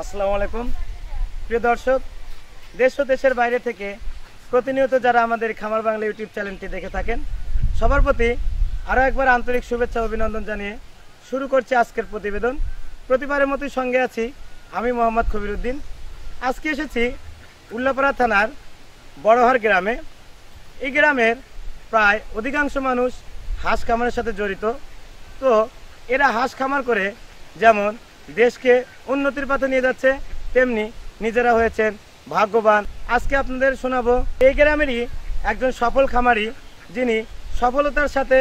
আসসালামু আলাইকুম প্রিয় দর্শক দেশ ও দেশের বাইরে থেকে প্রতিনিয়ত যারা আমাদের খামার বাংলা ইউটিউব চ্যানেলটি দেখে থাকেন সবার প্রতি আরও একবার আন্তরিক শুভেচ্ছা অভিনন্দন জানিয়ে শুরু করছি আজকের প্রতিবেদন প্রতিবারের মতোই সঙ্গে আছি আমি মোহাম্মদ খবির উদ্দিন আজকে এসেছি উল্লাপাড়া থানার বড়হার গ্রামে এই গ্রামের প্রায় অধিকাংশ মানুষ হাঁস খামারের সাথে জড়িত তো এরা হাঁস খামার করে যেমন দেশকে উন্নতির পথে নিয়ে যাচ্ছে তেমনি নিজেরা হয়েছেন ভাগ্যবান আজকে আপনাদের শোনাবো এই গ্রামেরই একজন সফল খামারি যিনি সফলতার সাথে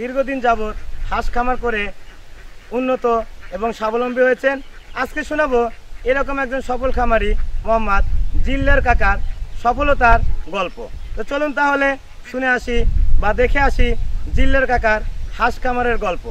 দীর্ঘদিন যাবৎ হাঁস খামার করে উন্নত এবং স্বাবলম্বী হয়েছেন আজকে শোনাবো এরকম একজন সফল খামারি মোহাম্মদ জিল্লার কাকার সফলতার গল্প তো চলুন তাহলে শুনে আসি বা দেখে আসি জিল্লার কাকার হাঁস খামারের গল্প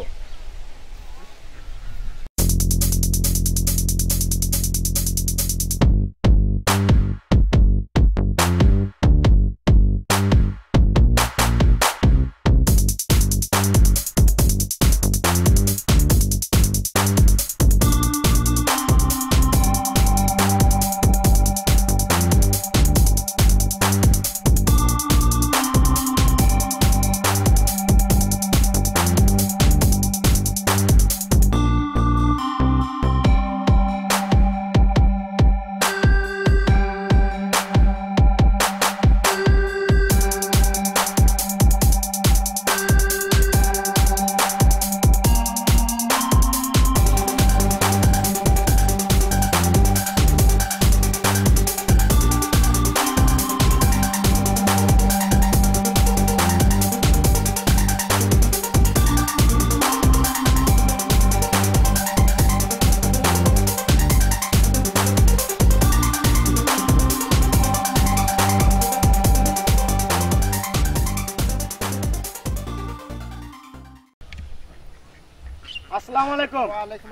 আলাইকুম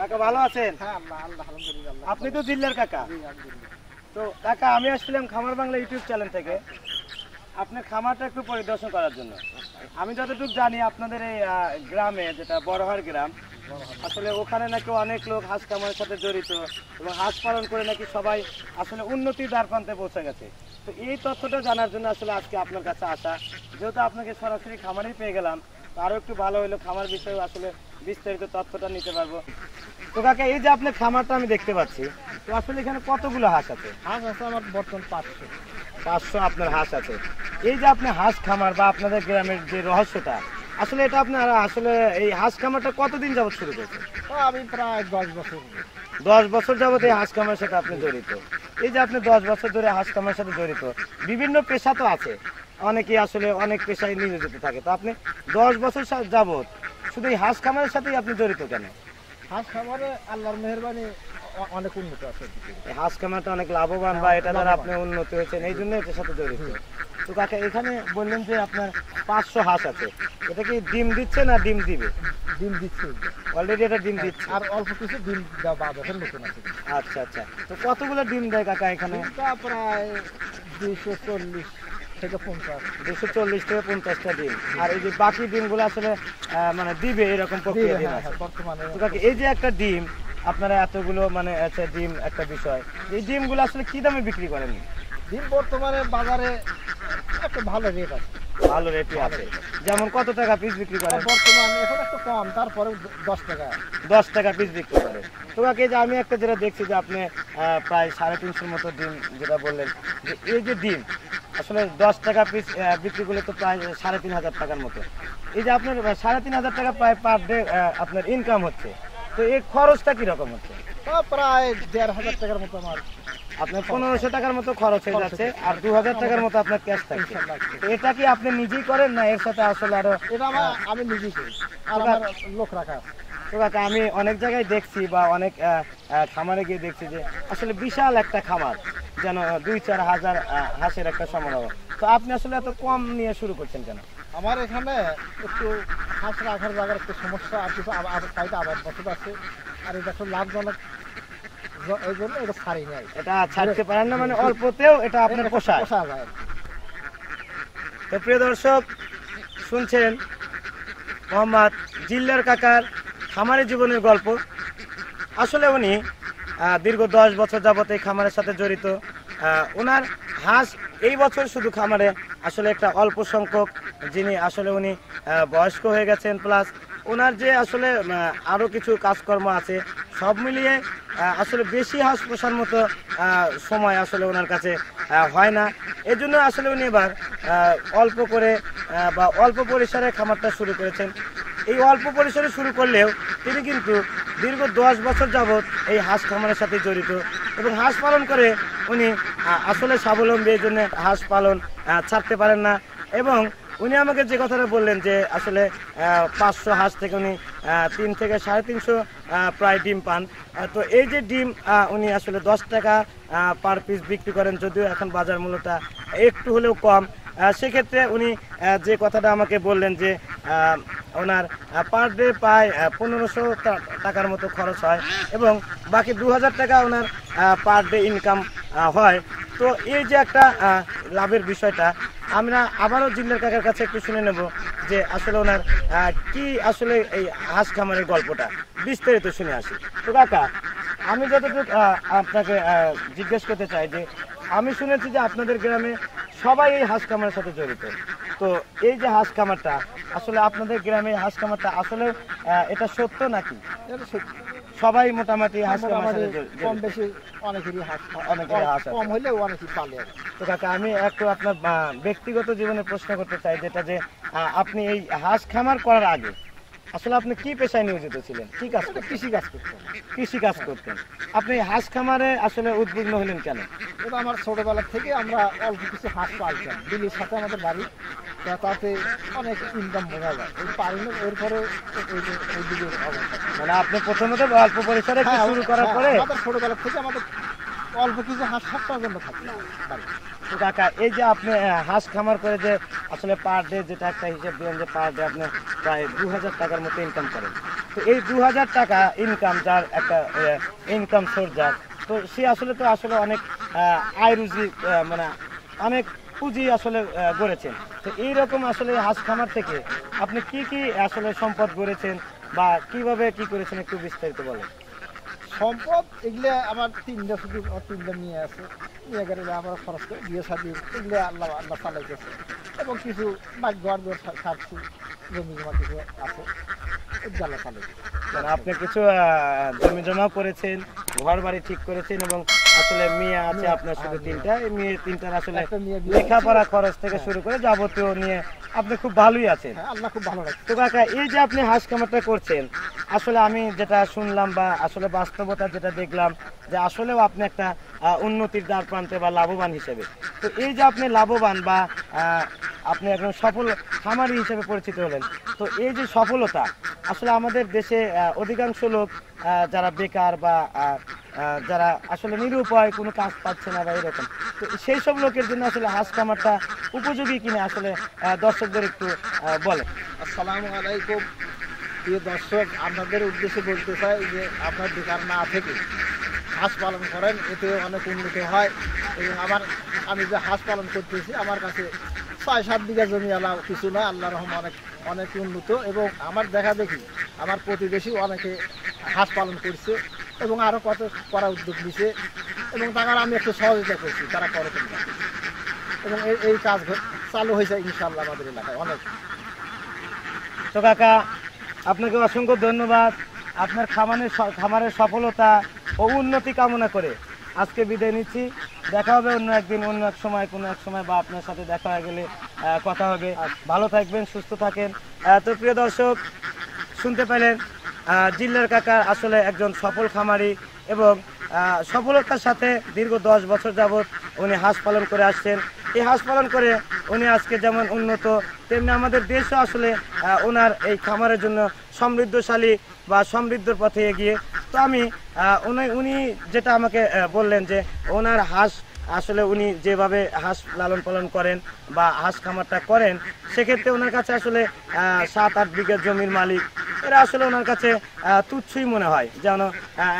কাকা ভালো আছেন হ্যাঁ, আপনি তো দিল্লার কাকা তো কাকা আমি আসছিলাম খামার বাংলা ইউটিউব চ্যানেল থেকে আপনার খামারটা একটু পরিদর্শন করার জন্য আমি যতটুকু জানি আপনাদের এই গ্রামে যেটা বড়হার গ্রাম আসলে ওখানে নাকি অনেক লোক হাঁস কামারের সাথে জড়িত এবং হাঁস পালন করে নাকি সবাই আসলে উন্নতি দ্বার প্রান্তে পৌঁছে গেছে তো এই তথ্যটা জানার জন্য আসলে আজকে আপনার কাছে আসা যেহেতু আপনাকে সরাসরি খামারেই পেয়ে গেলাম আরও একটু ভালো হলো খামার বিষয়ে আসলে বিস্তারিত তথ্যটা নিতে পারবো তো কাকা এই যে আপনার খামারটা আমি দেখতে পাচ্ছি তো আসলে এখানে কতগুলো হাঁস আছে হাঁস আছে আমার বর্তমান পাঁচশো পাঁচশো আপনার হাঁস আছে এই যে আপনি হাঁস খামার বা আপনাদের গ্রামের যে রহস্যটা আসলে এটা আপনার আসলে এই হাঁস খামারটা কতদিন যাবত শুরু করছে আমি প্রায় দশ বছর দশ বছর যাবত এই হাঁস খামারের সাথে আপনি জড়িত এই যে আপনি দশ বছর ধরে হাঁস খামারের সাথে জড়িত বিভিন্ন পেশা তো আছে অনেকেই আসলে অনেক পেশায় নিয়োজিত থাকে তো আপনি দশ বছর যাবত শুধু এই হাঁস খামারের সাথেই আপনি জড়িত কেন হাঁস খামারে আল্লাহর মেহরবানি অনেক উন্নত আছে হাঁস খামারটা অনেক লাভবান বা এটা দ্বারা আপনি উন্নত হয়েছেন এই জন্য এটার সাথে জড়িত তো কাকা এখানে বললেন যে আপনার পাঁচশো হাঁস আছে এটা কি ডিম দিচ্ছে না ডিম দিবে ডিম দিচ্ছে অলরেডি এটা ডিম দিচ্ছে আর অল্প কিছু ডিম বাদ আছে নতুন আছে আচ্ছা আচ্ছা তো কতগুলো ডিম দেয় কাকা এখানে প্রায় দুইশো চল্লিশ থেকে পঞ্চাশ দুশো চল্লিশ থেকে পঞ্চাশটা আর এই যে বাকি আসলে মানে দিবে এরকম হ্যাঁ, হ্যাঁ, বর্তমানে এই যে একটা ডিম আপনারা এতগুলো মানে ডিম একটা বিষয় এই ডিমগুলো আসলে কি দামে বিক্রি করেন ডিম বর্তমানে বাজারে একটা ভালো রেট আছে ভালো রেটই আছে যেমন কত টাকা পিস বিক্রি করে বর্তমানে এখন একটু কম তারপরে দশ টাকা দশ টাকা পিস বিক্রি করে তোমাকে যে আমি একটা যেটা দেখছি যে আপনি প্রায় সাড়ে তিনশোর মতো ডিম যেটা বললেন যে এই যে ডিম আসলে দশ টাকা পিস বিক্রি করলে তো প্রায় সাড়ে তিন হাজার টাকার মতো এই যে আপনার সাড়ে তিন হাজার টাকা প্রায় পার ডে আপনার ইনকাম হচ্ছে তো এই খরচটা কিরকম হচ্ছে প্রায় দেড় হাজার টাকার মতো আমার আপনার পনেরোশো টাকার মতো খরচ হয়ে যাচ্ছে আর দু হাজার টাকার মতো আপনার ক্যাশ থাকে এটা কি আপনি নিজেই করেন না এর সাথে আসলে আরো এটা আমি নিজেই করি আর লোক রাখা আছে তো কাকা আমি অনেক জায়গায় দেখছি বা অনেক খামারে গিয়ে দেখছি যে আসলে বিশাল একটা খামার যেন দুই চার হাজার হাঁসের একটা সমারোহ তো আপনি আসলে এত কম নিয়ে শুরু করছেন কেন আমার এখানে একটু হাঁস রাখার জায়গার একটু সমস্যা আর কিছু চাইতে আবার বসত আছে আর এটা একটু লাভজনক ওই জন্য এটা ছাড়ি নাই এটা ছাড়তে পারেন না মানে অল্পতেও এটা আপনার পোষা পোষা যায় তো প্রিয় দর্শক শুনছেন মোহাম্মদ জিল্লার কাকার খামারের জীবনের গল্প আসলে উনি দীর্ঘ দশ বছর যাবৎ এই খামারের সাথে জড়িত ওনার হাঁস এই বছর শুধু খামারে আসলে একটা অল্প সংখ্যক যিনি আসলে উনি বয়স্ক হয়ে গেছেন প্লাস ওনার যে আসলে আরও কিছু কাজকর্ম আছে সব মিলিয়ে আসলে বেশি হাঁস পোষার মতো সময় আসলে ওনার কাছে হয় না এজন্য আসলে উনি এবার অল্প করে বা অল্প পরিসরে খামারটা শুরু করেছেন এই অল্প পরিসরে শুরু করলেও তিনি কিন্তু দীর্ঘ দশ বছর যাবৎ এই হাঁস খামারের সাথে জড়িত এবং হাঁস পালন করে উনি আসলে স্বাবলম্বী এই জন্য হাঁস পালন ছাড়তে পারেন না এবং উনি আমাকে যে কথাটা বললেন যে আসলে পাঁচশো হাঁস থেকে উনি তিন থেকে সাড়ে তিনশো প্রায় ডিম পান তো এই যে ডিম উনি আসলে দশ টাকা পার পিস বিক্রি করেন যদিও এখন বাজার মূল্যটা একটু হলেও কম সেক্ষেত্রে উনি যে কথাটা আমাকে বললেন যে ওনার পার ডে প্রায় পনেরোশো টাকার মতো খরচ হয় এবং বাকি দু টাকা ওনার পার ডে ইনকাম হয় তো এই যে একটা লাভের বিষয়টা আমরা আবারও জিল্লার কাকার কাছে একটু শুনে নেব যে আসলে ওনার কি আসলে এই হাঁস খামারের গল্পটা বিস্তারিত শুনে আসি তো কাকা আমি যতটুকু আপনাকে জিজ্ঞেস করতে চাই যে আমি শুনেছি যে আপনাদের গ্রামে সবাই এই হাঁস খামারের সাথে জড়িত তো এই যে হাঁস খামারটা আসলে আপনাদের গ্রামে হাঁস খামারটা আসলে এটা সত্য নাকি সবাই মোটামুটি হাঁস খামার কম বেশি অনেকেরই হাঁস কম তো আমি একটু আপনার ব্যক্তিগত জীবনে প্রশ্ন করতে চাই যেটা যে আপনি এই হাঁস খামার করার আগে আসলে আপনি কি পেশায় নিয়োজিত ছিলেন কি কাজ কৃষি কাজ করতেন কৃষি কাজ করতেন আপনি হাঁস খামারে আসলে উদ্বিগ্ন হলেন কেন এটা আমার ছোটবেলা থেকে আমরা অল্প কিছু হাঁস পালতাম দিল্লির সাথে আমাদের বাড়ি তাতে অনেক ইনকাম বোঝা যায় ওই পালন এরপরে মানে আপনি প্রথমত অল্প পরিসরে হ্যাঁ, শুরু করার হ্যাঁ, পরে আমাদের ছোটবেলা থেকে আমাদের অল্প কিছু হাঁস সাতটার জন্য থাকে তো কাকা এই যে আপনি হাঁস খামার করে যে আসলে পার ডে যেটা একটা হিসেব দিলেন যে পার ডে আপনি প্রায় দু হাজার টাকার মতো ইনকাম করেন তো এই দু হাজার টাকা ইনকাম যার একটা ইনকাম সোর্স যার তো সে আসলে তো আসলে অনেক আয় রুজি মানে অনেক পুঁজি আসলে গড়েছেন তো এইরকম আসলে হাঁস খামার থেকে আপনি কি কি আসলে সম্পদ গড়েছেন বা কিভাবে কি করেছেন একটু বিস্তারিত বলেন সম্পদ এগুলো আমার তিনটা শুধু তিনটা মেয়ে আছে মেয়ে গেলে আমার খরচ করে বিয়ে সাদি এগুলো আল্লাহ আল্লাহ গেছে এবং কিছু মাছ ঘর ঘর সারছি জমি জমা কিছু আছে এগুলো আল্লাহ চালাইতেছে মানে আপনি কিছু জমি জমা করেছেন ঘর বাড়ি ঠিক করেছেন এবং আসলে মেয়ে আছে আপনার শুধু হ্যাঁ, তিনটা এই মেয়ে তিনটার আসলে লেখাপড়া খরচ থেকে হ্যাঁ। শুরু করে যাবতীয় নিয়ে আপনি খুব ভালোই আছেন হ্যাঁ, আল্লাহ খুব ভালো রাখছে তো কাকা এই যে আপনি হাঁস খামারটা করছেন আসলে আমি যেটা শুনলাম বা আসলে বাস্তবতা যেটা দেখলাম যে আসলেও আপনি একটা উন্নতির দ্বার প্রান্তে বা লাভবান হিসেবে তো এই যে আপনি লাভবান বা আপনি একজন সফল খামারি হিসেবে পরিচিত হলেন তো এই যে সফলতা আসলে আমাদের দেশে অধিকাংশ লোক যারা বেকার বা যারা আসলে নিরুপায় কোনো কাজ পাচ্ছে না বা এরকম তো সেই সব লোকের জন্য আসলে হাঁস খামারটা উপযোগী কিনা আসলে দর্শকদের একটু বলে আসসালামু আলাইকুম প্রিয় দর্শক আপনাদের উদ্দেশ্যে বলতে চাই যে আপনার বেকার না থেকে হাঁস পালন করেন এতে অনেক উন্নতি হয় এবং আমার আমি যে হাঁস পালন করতেছি আমার কাছে ছয় সাত বিঘা জমি আলা কিছু না আল্লাহ রহম অনেক অনেক উন্নত এবং আমার দেখা দেখি আমার প্রতিবেশী অনেকে হাঁস পালন করছে এবং আরও কত করা উদ্যোগ নিছে এবং তারা আমি একটু সহযোগিতা করছি তারা করে এবং এই এই কাজ চালু হয়েছে ইনশাল্লাহ আমাদের এলাকায় অনেক তো কাকা আপনাকে অসংখ্য ধন্যবাদ আপনার খামানের খামারের সফলতা ও উন্নতি কামনা করে আজকে বিদায় নিচ্ছি দেখা হবে অন্য একদিন অন্য এক সময় কোনো এক সময় বা আপনার সাথে দেখা হয়ে গেলে কথা হবে ভালো থাকবেন সুস্থ থাকেন তো প্রিয় দর্শক শুনতে পেলেন জিল্লার কাকা আসলে একজন সফল খামারি এবং সফলতার সাথে দীর্ঘ দশ বছর যাবৎ উনি হাঁস পালন করে আসছেন এই হাঁস পালন করে উনি আজকে যেমন উন্নত তেমনি আমাদের দেশও আসলে ওনার এই খামারের জন্য সমৃদ্ধশালী বা সমৃদ্ধর পথে এগিয়ে তো আমি উনি উনি যেটা আমাকে বললেন যে ওনার হাঁস আসলে উনি যেভাবে হাঁস লালন পালন করেন বা হাঁস খামারটা করেন সেক্ষেত্রে ওনার কাছে আসলে সাত আট বিঘা জমির মালিক এটা আসলে ওনার কাছে তুচ্ছই মনে হয় যেন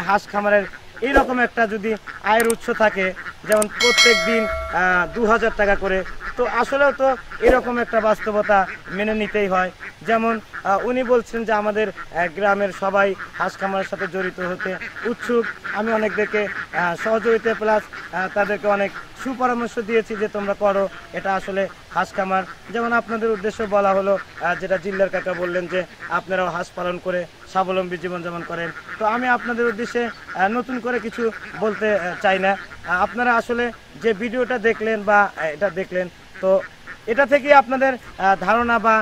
হাঁস খামারের এইরকম একটা যদি আয়ের উৎস থাকে যেমন প্রত্যেক দিন দু হাজার টাকা করে তো আসলেও তো এরকম একটা বাস্তবতা মেনে নিতেই হয় যেমন উনি বলছেন যে আমাদের গ্রামের সবাই হাঁস খামারের সাথে জড়িত হতে উৎসুক আমি অনেক দেখে সহযোগিতা প্লাস তাদেরকে অনেক সুপরামর্শ দিয়েছি যে তোমরা করো এটা আসলে হাঁস খামার যেমন আপনাদের উদ্দেশ্য বলা হলো যেটা জিল্লার কাকা বললেন যে আপনারাও হাঁস পালন করে স্বাবলম্বী জীবনযাপন করেন তো আমি আপনাদের উদ্দেশ্যে নতুন করে কিছু বলতে চাই না আপনারা আসলে যে ভিডিওটা দেখলেন বা এটা দেখলেন তো এটা থেকে আপনাদের ধারণা বা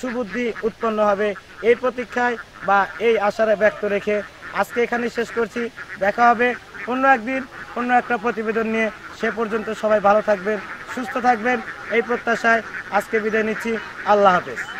সুবুদ্ধি উৎপন্ন হবে এই প্রতীক্ষায় বা এই আশারে ব্যক্ত রেখে আজকে এখানে শেষ করছি দেখা হবে অন্য একদিন অন্য একটা প্রতিবেদন নিয়ে সে পর্যন্ত সবাই ভালো থাকবেন সুস্থ থাকবেন এই প্রত্যাশায় আজকে বিদায় নিচ্ছি আল্লাহ হাফেজ